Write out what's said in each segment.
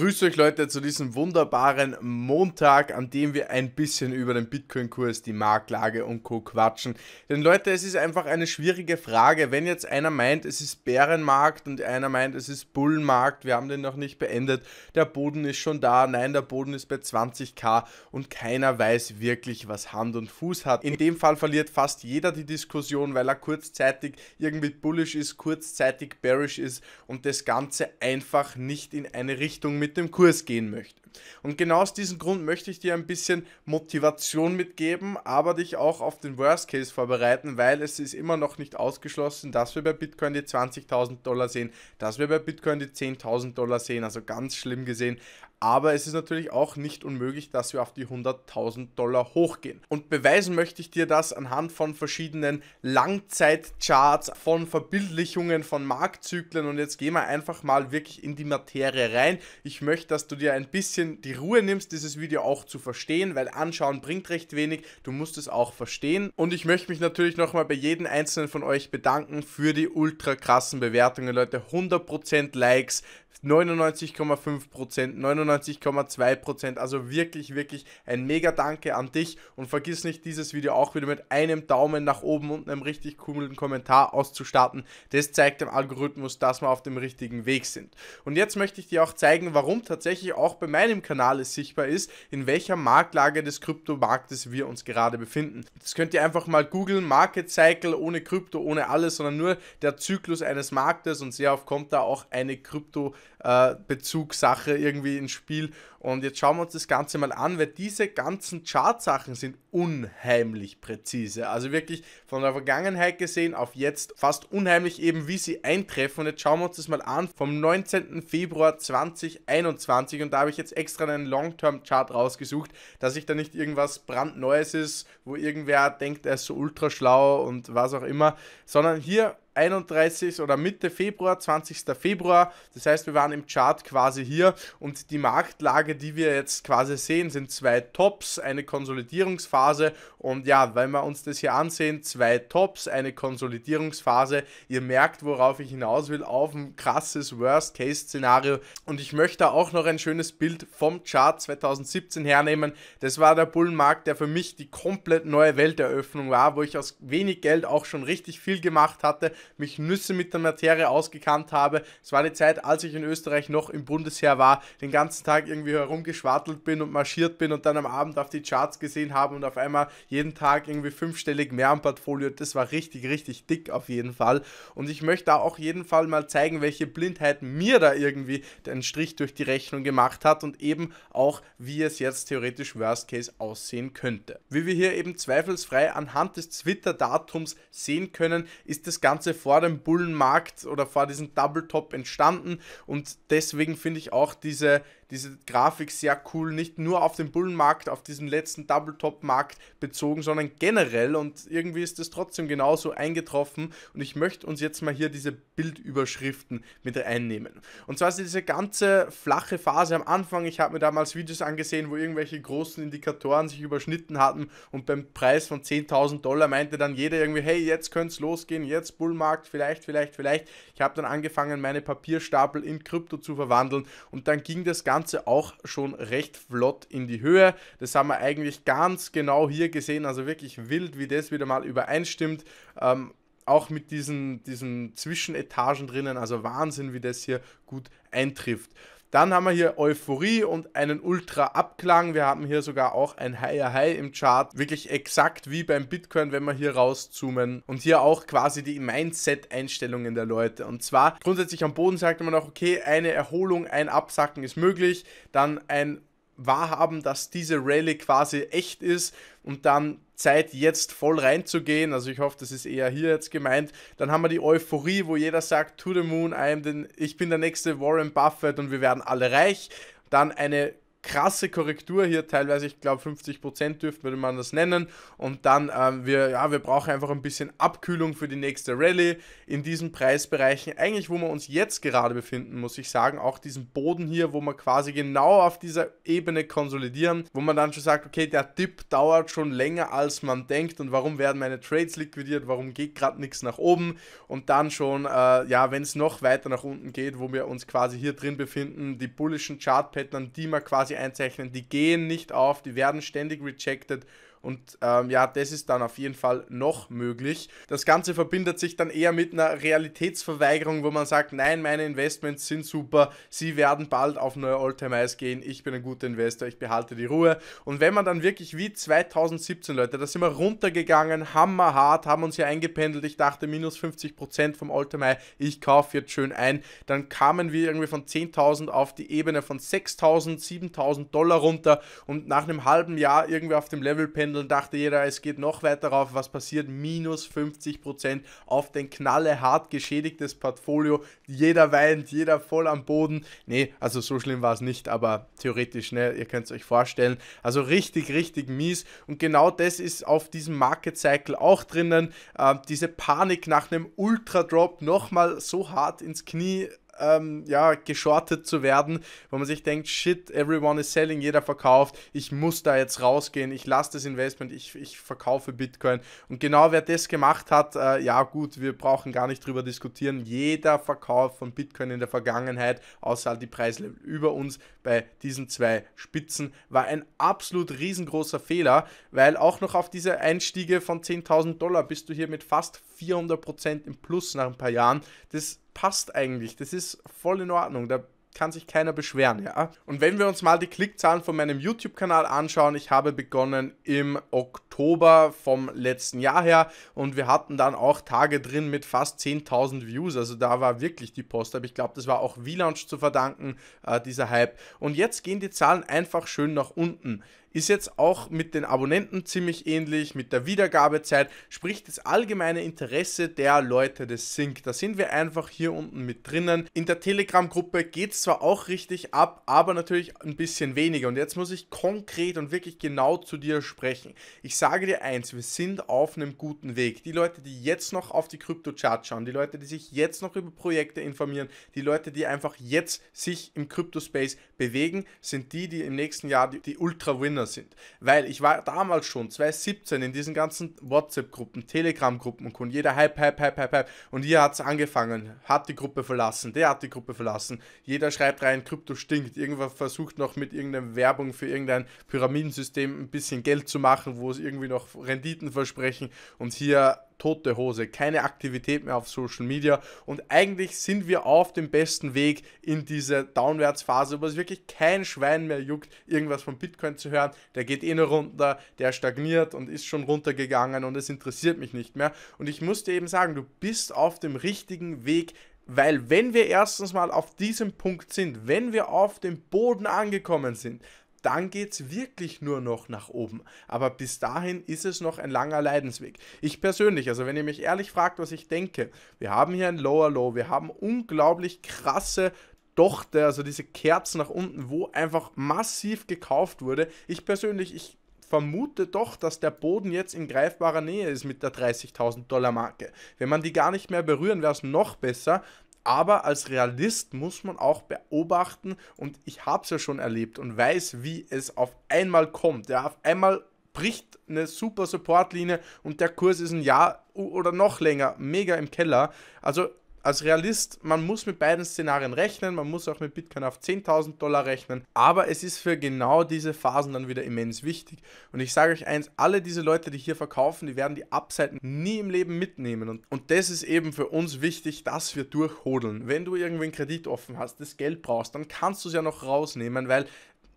begrüße euch Leute zu diesem wunderbaren Montag, an dem wir ein bisschen über den Bitcoin-Kurs, die Marktlage und Co. quatschen. Denn Leute, es ist einfach eine schwierige Frage. Wenn jetzt einer meint, es ist Bärenmarkt und einer meint, es ist Bullenmarkt, wir haben den noch nicht beendet, der Boden ist schon da, nein, der Boden ist bei 20k und keiner weiß wirklich, was Hand und Fuß hat. In dem Fall verliert fast jeder die Diskussion, weil er kurzzeitig irgendwie bullish ist, kurzzeitig bearish ist und das Ganze einfach nicht in eine Richtung mit mit dem Kurs gehen möchte. Und genau aus diesem Grund möchte ich dir ein bisschen Motivation mitgeben, aber dich auch auf den Worst Case vorbereiten, weil es ist immer noch nicht ausgeschlossen, dass wir bei Bitcoin die 20.000 Dollar sehen, dass wir bei Bitcoin die 10.000 Dollar sehen, also ganz schlimm gesehen. Aber es ist natürlich auch nicht unmöglich, dass wir auf die 100.000 Dollar hochgehen. Und beweisen möchte ich dir das anhand von verschiedenen Langzeitcharts, von Verbildlichungen, von Marktzyklen. Und jetzt gehen wir einfach mal wirklich in die Materie rein. Ich möchte, dass du dir ein bisschen die Ruhe nimmst, dieses Video auch zu verstehen, weil anschauen bringt recht wenig. Du musst es auch verstehen. Und ich möchte mich natürlich nochmal bei jedem einzelnen von euch bedanken für die ultra krassen Bewertungen, Leute. 100% Likes, 99,5%, 99,2%. Also wirklich, wirklich ein mega Danke an dich. Und vergiss nicht, dieses Video auch wieder mit einem Daumen nach oben und einem richtig coolen Kommentar auszustatten. Das zeigt dem Algorithmus, dass wir auf dem richtigen Weg sind. Und jetzt möchte ich dir auch zeigen, warum tatsächlich auch bei meinem Kanal es sichtbar ist, in welcher Marktlage des Kryptomarktes wir uns gerade befinden. Das könnt ihr einfach mal googeln, Market Cycle ohne Krypto, ohne alles, sondern nur der Zyklus eines Marktes und sehr oft kommt da auch eine Krypto- äh, Bezugssache irgendwie ins Spiel. Und jetzt schauen wir uns das Ganze mal an, weil diese ganzen Chartsachen sind unheimlich präzise. Also wirklich von der Vergangenheit gesehen auf jetzt fast unheimlich eben, wie sie eintreffen. Und jetzt schauen wir uns das mal an vom 19. Februar 2021. Und da habe ich jetzt extra einen Long-Term-Chart rausgesucht, dass ich da nicht irgendwas brandneues ist, wo irgendwer denkt, er ist so ultra schlau und was auch immer, sondern hier 31 oder Mitte Februar, 20. Februar. Das heißt, wir waren im Chart quasi hier und die Marktlage, die wir jetzt quasi sehen, sind zwei Tops, eine Konsolidierungsphase und ja, wenn wir uns das hier ansehen, zwei Tops, eine Konsolidierungsphase. Ihr merkt, worauf ich hinaus will, auf ein krasses Worst-Case-Szenario und ich möchte auch noch ein schönes Bild vom Chart 2017 hernehmen. Das war der Bullenmarkt, der für mich die komplett neue Welteröffnung war, wo ich aus wenig Geld auch schon richtig viel gemacht hatte mich Nüsse mit der Materie ausgekannt habe. Es war die Zeit, als ich in Österreich noch im Bundesheer war, den ganzen Tag irgendwie herumgeschwartelt bin und marschiert bin und dann am Abend auf die Charts gesehen habe und auf einmal jeden Tag irgendwie fünfstellig mehr am Portfolio. Das war richtig, richtig dick auf jeden Fall. Und ich möchte da auch jeden Fall mal zeigen, welche Blindheit mir da irgendwie den Strich durch die Rechnung gemacht hat und eben auch, wie es jetzt theoretisch Worst Case aussehen könnte. Wie wir hier eben zweifelsfrei anhand des Twitter-Datums sehen können, ist das Ganze vor dem Bullenmarkt oder vor diesem Double Top entstanden und deswegen finde ich auch diese diese Grafik sehr cool, nicht nur auf den Bullenmarkt, auf diesen letzten Double-Top-Markt bezogen, sondern generell und irgendwie ist es trotzdem genauso eingetroffen und ich möchte uns jetzt mal hier diese Bildüberschriften mit einnehmen. Und zwar ist diese ganze flache Phase am Anfang, ich habe mir damals Videos angesehen, wo irgendwelche großen Indikatoren sich überschnitten hatten und beim Preis von 10.000 Dollar meinte dann jeder irgendwie, hey, jetzt könnte es losgehen, jetzt Bullmarkt, vielleicht, vielleicht, vielleicht. Ich habe dann angefangen, meine Papierstapel in Krypto zu verwandeln und dann ging das Ganze Ganze auch schon recht flott in die Höhe. Das haben wir eigentlich ganz genau hier gesehen, also wirklich wild, wie das wieder mal übereinstimmt. Ähm, auch mit diesen, diesen Zwischenetagen drinnen, also Wahnsinn, wie das hier gut eintrifft. Dann haben wir hier Euphorie und einen Ultra-Abklang. Wir haben hier sogar auch ein Higher High im Chart. Wirklich exakt wie beim Bitcoin, wenn wir hier rauszoomen. Und hier auch quasi die Mindset-Einstellungen der Leute. Und zwar grundsätzlich am Boden sagt man auch, okay, eine Erholung, ein Absacken ist möglich. Dann ein Wahrhaben, dass diese Rallye quasi echt ist und dann Zeit, jetzt voll reinzugehen. Also ich hoffe, das ist eher hier jetzt gemeint. Dann haben wir die Euphorie, wo jeder sagt, to the moon, den, ich bin der nächste Warren Buffett und wir werden alle reich. Dann eine krasse Korrektur hier, teilweise, ich glaube 50% dürfte würde man das nennen. Und dann, ähm, wir, ja, wir brauchen einfach ein bisschen Abkühlung für die nächste Rallye in diesen Preisbereichen. Eigentlich, wo wir uns jetzt gerade befinden, muss ich sagen, auch diesen Boden hier, wo wir quasi genau auf dieser Ebene konsolidieren, wo man dann schon sagt, okay, der Dip dauert schon länger, als man denkt. Und warum werden meine Trades liquidiert? Warum geht gerade nichts nach oben? Und dann schon, äh, ja, wenn es noch weiter nach unten geht, wo wir uns quasi hier drin befinden, die bullischen Chart-Pattern, die man quasi quasi einzeichnen, die gehen nicht auf, die werden ständig rejected und ähm, ja, das ist dann auf jeden Fall noch möglich. Das Ganze verbindet sich dann eher mit einer Realitätsverweigerung, wo man sagt, nein, meine Investments sind super, sie werden bald auf neue All-Time-Highs gehen, ich bin ein guter Investor, ich behalte die Ruhe. Und wenn man dann wirklich wie 2017, Leute, da sind wir runtergegangen, hammerhart, haben uns hier eingependelt, ich dachte minus 50% vom All-Time-High, ich kaufe jetzt schön ein, dann kamen wir irgendwie von 10.000 auf die Ebene von 6.000, 7.000 Dollar runter und nach einem halben Jahr irgendwie auf dem Level pendeln Pendeln dachte jeder, es geht noch weiter rauf. Was passiert? Minus 50% auf den Knalle hart geschädigtes Portfolio. Jeder weint, jeder voll am Boden. Nee, also so schlimm war es nicht, aber theoretisch, ne, ihr könnt es euch vorstellen. Also richtig, richtig mies. Und genau das ist auf diesem Market Cycle auch drinnen. Ähm, diese Panik nach einem Ultra-Drop nochmal so hart ins Knie ähm, ja, geschortet zu werden, wo man sich denkt, shit, everyone is selling, jeder verkauft, ich muss da jetzt rausgehen, ich lasse das Investment, ich, ich verkaufe Bitcoin. Und genau wer das gemacht hat, äh, ja gut, wir brauchen gar nicht drüber diskutieren. Jeder Verkauf von Bitcoin in der Vergangenheit, außer halt die Preislevel über uns bei diesen zwei Spitzen, war ein absolut riesengroßer Fehler, weil auch noch auf diese Einstiege von 10.000 Dollar bist du hier mit fast 400% Prozent im Plus nach ein paar Jahren. Das passt eigentlich. Das ist voll in Ordnung. Da kann sich keiner beschweren, ja. Und wenn wir uns mal die Klickzahlen von meinem YouTube-Kanal anschauen, ich habe begonnen im Oktober. Oktober vom letzten Jahr her und wir hatten dann auch Tage drin mit fast 10.000 Views, also da war wirklich die Post, aber ich glaube, das war auch V-Launch zu verdanken, äh, dieser Hype. Und jetzt gehen die Zahlen einfach schön nach unten ist jetzt auch mit den Abonnenten ziemlich ähnlich, mit der Wiedergabezeit, spricht das allgemeine Interesse der Leute, des sinkt. Da sind wir einfach hier unten mit drinnen. In der Telegram-Gruppe geht es zwar auch richtig ab, aber natürlich ein bisschen weniger. Und jetzt muss ich konkret und wirklich genau zu dir sprechen. Ich sage dir eins, wir sind auf einem guten Weg. Die Leute, die jetzt noch auf die Krypto-Chart schauen, die Leute, die sich jetzt noch über Projekte informieren, die Leute, die einfach jetzt sich im Krypto-Space bewegen, sind die, die im nächsten Jahr die, die Ultra-Winner sind. Weil ich war damals schon, 2017, in diesen ganzen WhatsApp-Gruppen, Telegram-Gruppen und Kunden, jeder Hype, Hype, Hype, Hype, Hype. Und hier hat es angefangen, hat die Gruppe verlassen, der hat die Gruppe verlassen. Jeder schreibt rein, Krypto stinkt. Irgendwer versucht noch mit irgendeiner Werbung für irgendein Pyramidensystem ein bisschen Geld zu machen, wo es irgendwie irgendwie noch Renditen versprechen und hier tote Hose, keine Aktivität mehr auf Social Media und eigentlich sind wir auf dem besten Weg in diese Downwärtsphase, wo es wirklich kein Schwein mehr juckt, irgendwas von Bitcoin zu hören. Der geht eh nur runter, der stagniert und ist schon runtergegangen und es interessiert mich nicht mehr. Und ich muss dir eben sagen, du bist auf dem richtigen Weg, weil wenn wir erstens mal auf diesem Punkt sind, wenn wir auf dem Boden angekommen sind, dann geht es wirklich nur noch nach oben. Aber bis dahin ist es noch ein langer Leidensweg. Ich persönlich, also wenn ihr mich ehrlich fragt, was ich denke, wir haben hier ein Lower Low, wir haben unglaublich krasse Dochte, also diese Kerzen nach unten, wo einfach massiv gekauft wurde. Ich persönlich, ich vermute doch, dass der Boden jetzt in greifbarer Nähe ist mit der 30.000 Dollar Marke. Wenn man die gar nicht mehr berühren, wäre es noch besser. Aber als Realist muss man auch beobachten, und ich habe es ja schon erlebt und weiß, wie es auf einmal kommt. Ja, auf einmal bricht eine super Supportlinie und der Kurs ist ein Jahr oder noch länger mega im Keller. Also als Realist, man muss mit beiden Szenarien rechnen, man muss auch mit Bitcoin auf 10.000 Dollar rechnen, aber es ist für genau diese Phasen dann wieder immens wichtig. Und ich sage euch eins, alle diese Leute, die hier verkaufen, die werden die Upside nie im Leben mitnehmen. Und, und das ist eben für uns wichtig, dass wir durchhodeln. Wenn du irgendwie einen Kredit offen hast, das Geld brauchst, dann kannst du es ja noch rausnehmen, weil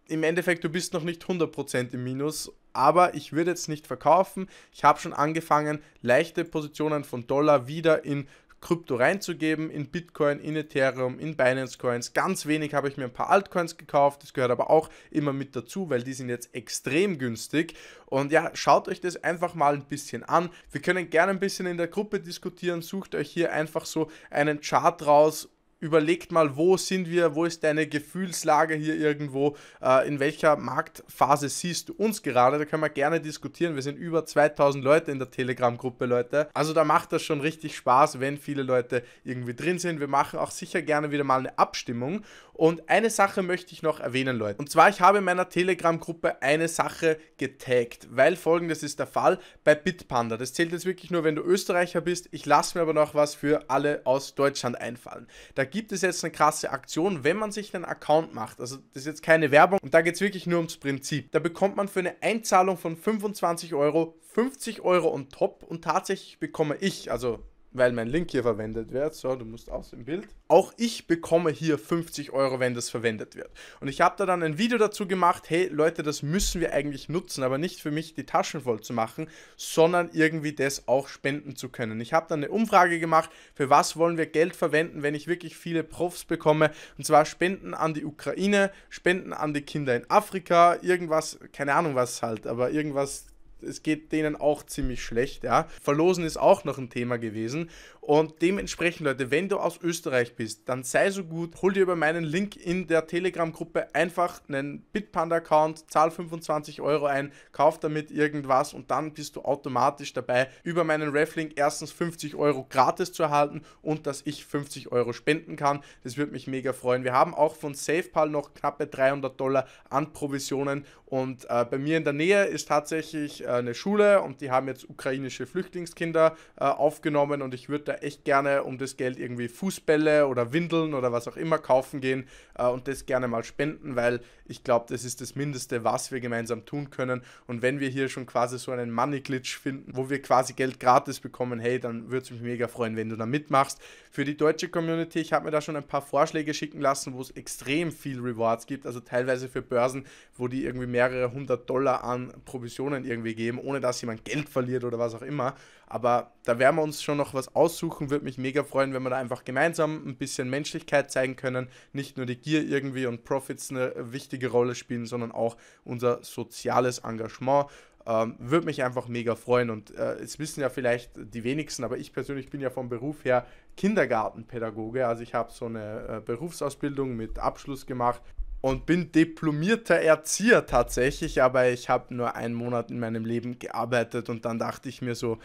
im Endeffekt, du bist noch nicht 100% im Minus aber ich würde jetzt nicht verkaufen. Ich habe schon angefangen, leichte Positionen von Dollar wieder in Krypto reinzugeben, in Bitcoin, in Ethereum, in Binance Coins. Ganz wenig habe ich mir ein paar Altcoins gekauft, das gehört aber auch immer mit dazu, weil die sind jetzt extrem günstig. Und ja, schaut euch das einfach mal ein bisschen an. Wir können gerne ein bisschen in der Gruppe diskutieren, sucht euch hier einfach so einen Chart raus überlegt mal, wo sind wir, wo ist deine Gefühlslage hier irgendwo, äh, in welcher Marktphase siehst du uns gerade, da können wir gerne diskutieren, wir sind über 2000 Leute in der Telegram-Gruppe, Leute, also da macht das schon richtig Spaß, wenn viele Leute irgendwie drin sind, wir machen auch sicher gerne wieder mal eine Abstimmung und eine Sache möchte ich noch erwähnen, Leute. Und zwar, ich habe in meiner Telegram-Gruppe eine Sache getaggt, weil folgendes ist der Fall bei Bitpanda. Das zählt jetzt wirklich nur, wenn du Österreicher bist. Ich lasse mir aber noch was für alle aus Deutschland einfallen. Da gibt es jetzt eine krasse Aktion, wenn man sich einen Account macht. Also das ist jetzt keine Werbung und da geht es wirklich nur ums Prinzip. Da bekommt man für eine Einzahlung von 25 Euro 50 Euro on top und tatsächlich bekomme ich, also weil mein Link hier verwendet wird. So, du musst aus dem Bild. Auch ich bekomme hier 50 Euro, wenn das verwendet wird. Und ich habe da dann ein Video dazu gemacht, hey Leute, das müssen wir eigentlich nutzen, aber nicht für mich die Taschen voll zu machen, sondern irgendwie das auch spenden zu können. Ich habe dann eine Umfrage gemacht, für was wollen wir Geld verwenden, wenn ich wirklich viele Profs bekomme. Und zwar Spenden an die Ukraine, Spenden an die Kinder in Afrika, irgendwas, keine Ahnung was halt, aber irgendwas es geht denen auch ziemlich schlecht, ja. Verlosen ist auch noch ein Thema gewesen. Und dementsprechend, Leute, wenn du aus Österreich bist, dann sei so gut, hol dir über meinen Link in der Telegram-Gruppe einfach einen Bitpanda-Account, zahl 25 Euro ein, kauf damit irgendwas und dann bist du automatisch dabei, über meinen Reflink erstens 50 Euro gratis zu erhalten und dass ich 50 Euro spenden kann. Das würde mich mega freuen. Wir haben auch von SafePal noch knappe 300 Dollar an Provisionen und äh, bei mir in der Nähe ist tatsächlich äh, äh, eine Schule und die haben jetzt ukrainische Flüchtlingskinder äh, aufgenommen und ich würde da echt gerne um das Geld irgendwie Fußbälle oder Windeln oder was auch immer kaufen gehen äh, und das gerne mal spenden, weil ich glaube, das ist das Mindeste, was wir gemeinsam tun können. Und wenn wir hier schon quasi so einen Money Glitch finden, wo wir quasi Geld gratis bekommen, hey, dann würde es mich mega freuen, wenn du da mitmachst. Für die deutsche Community, ich habe mir da schon ein paar Vorschläge schicken lassen, wo es extrem viel Rewards gibt, also teilweise für Börsen, wo die irgendwie mehrere hundert Dollar an Provisionen irgendwie geben, ohne dass jemand Geld verliert oder was auch immer. Aber da werden wir uns schon noch was aussuchen. Würde mich mega freuen, wenn wir da einfach gemeinsam ein bisschen Menschlichkeit zeigen können. Nicht nur die Gier irgendwie und Profits eine wichtige Rolle spielen, sondern auch unser soziales Engagement. Ähm, Würde mich einfach mega freuen. Und äh, es wissen ja vielleicht die wenigsten, aber ich persönlich bin ja vom Beruf her Kindergartenpädagoge. Also ich habe so eine äh, Berufsausbildung mit Abschluss gemacht und bin diplomierter Erzieher tatsächlich, aber ich habe nur einen Monat in meinem Leben gearbeitet und dann dachte ich mir so,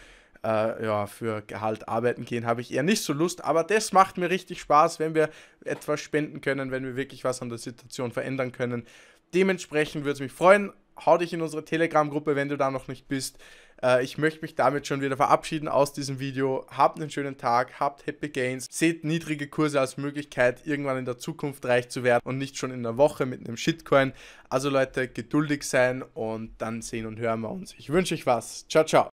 äh, ja, für Gehalt arbeiten gehen, habe ich eher nicht so Lust. Aber das macht mir richtig Spaß, wenn wir etwas spenden können, wenn wir wirklich was an der Situation verändern können. Dementsprechend würde es mich freuen. Hau dich in unsere Telegram-Gruppe, wenn du da noch nicht bist. Äh, ich möchte mich damit schon wieder verabschieden aus diesem Video. Habt einen schönen Tag, habt Happy Gains, seht niedrige Kurse als Möglichkeit, irgendwann in der Zukunft reich zu werden und nicht schon in der Woche mit einem Shitcoin. Also Leute, geduldig sein und dann sehen und hören wir uns. Ich wünsche euch was. Ciao, ciao.